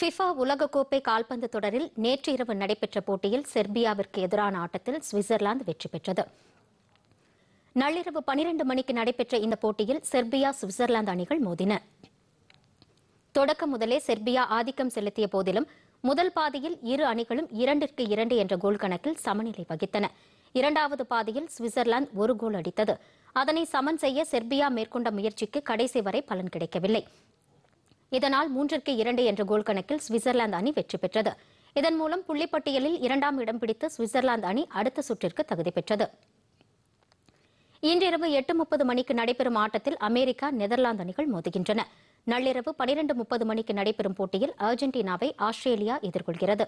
FIFA உலகக்கோப்பை கால்பந்து தொடரில் நேற்று இரவு நடைபெற்ற போட்டியில் செர்பியாவிற்கு எதிரான ஆட்டத்தில் சுவிட்சர்லாந்து வெற்றி பெற்றது நள்ளிரவு பனிரண்டு மணிக்கு நடைபெற்ற இந்த போட்டியில் செர்பியா சுவிட்சர்லாந்து அணிகள் மோதின தொடக்கம் முதலே செர்பியா ஆதிக்கம் செலுத்திய போதிலும் முதல் பாதியில் இரு அணிகளும் இரண்டிற்கு இரண்டு என்ற கோல் கணக்கில் சமநிலை வகித்தன இரண்டாவது பாதியில் சுவிட்சர்லாந்து ஒரு கோல் அடித்தது அதனை சமன் செய்ய செர்பியா மேற்கொண்ட முயற்சிக்கு கடைசி வரை பலன் கிடைக்கவில்லை இதனால் மூன்றிற்கு இரண்டு என்ற கோல் கணக்கில் சுவிட்சர்லாந்து அணி வெற்றி பெற்றது இதன் மூலம் புள்ளிப்பட்டியலில் இரண்டாம் இடம் பிடித்து சுவிட்சர்லாந்து அணி அடுத்த சுற்றிற்கு தகுதி பெற்றது இன்றிரவு எட்டு முப்பது மணிக்கு நடைபெறும் ஆட்டத்தில் அமெரிக்கா நெதர்லாந்து அணிகள் மோதுகின்றன நள்ளிரவு பனிரண்டு முப்பது மணிக்கு நடைபெறும் போட்டியில் அர்ஜென்டினாவை ஆஸ்திரேலியா எதிர்கொள்கிறது